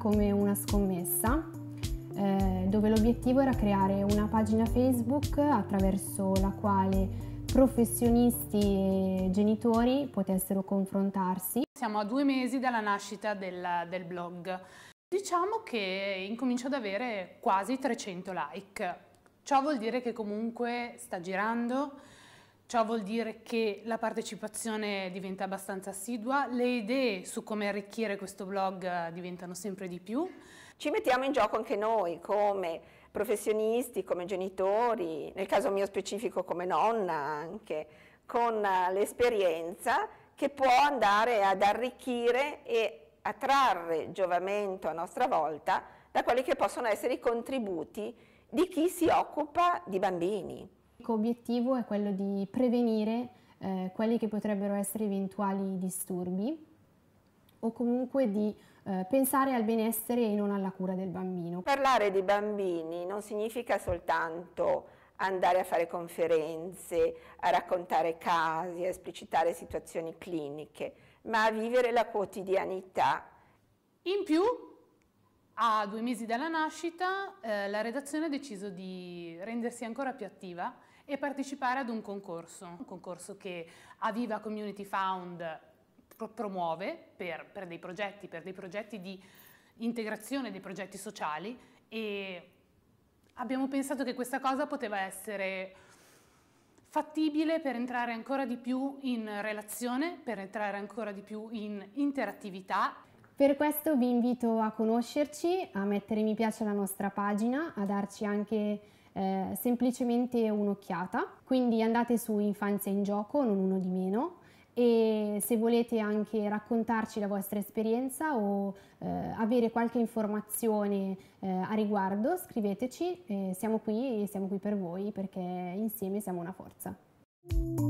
come una scommessa eh, dove l'obiettivo era creare una pagina Facebook attraverso la quale professionisti e genitori potessero confrontarsi. Siamo a due mesi dalla nascita del, del blog. Diciamo che incomincio ad avere quasi 300 like. Ciò vuol dire che comunque sta girando, Ciò vuol dire che la partecipazione diventa abbastanza assidua, le idee su come arricchire questo blog eh, diventano sempre di più. Ci mettiamo in gioco anche noi come professionisti, come genitori, nel caso mio specifico come nonna anche, con eh, l'esperienza che può andare ad arricchire e a trarre giovamento a nostra volta da quelli che possono essere i contributi di chi si occupa di bambini. L'unico obiettivo è quello di prevenire eh, quelli che potrebbero essere eventuali disturbi o comunque di eh, pensare al benessere e non alla cura del bambino. Parlare di bambini non significa soltanto andare a fare conferenze, a raccontare casi, a esplicitare situazioni cliniche, ma a vivere la quotidianità. In più a due mesi dalla nascita eh, la redazione ha deciso di rendersi ancora più attiva e partecipare ad un concorso, un concorso che Aviva Community Found pro promuove per, per, dei progetti, per dei progetti di integrazione dei progetti sociali e abbiamo pensato che questa cosa poteva essere fattibile per entrare ancora di più in relazione, per entrare ancora di più in interattività per questo vi invito a conoscerci, a mettere mi piace alla nostra pagina, a darci anche eh, semplicemente un'occhiata. Quindi andate su Infanzia in Gioco, non uno di meno, e se volete anche raccontarci la vostra esperienza o eh, avere qualche informazione eh, a riguardo, scriveteci, eh, siamo qui e siamo qui per voi perché insieme siamo una forza.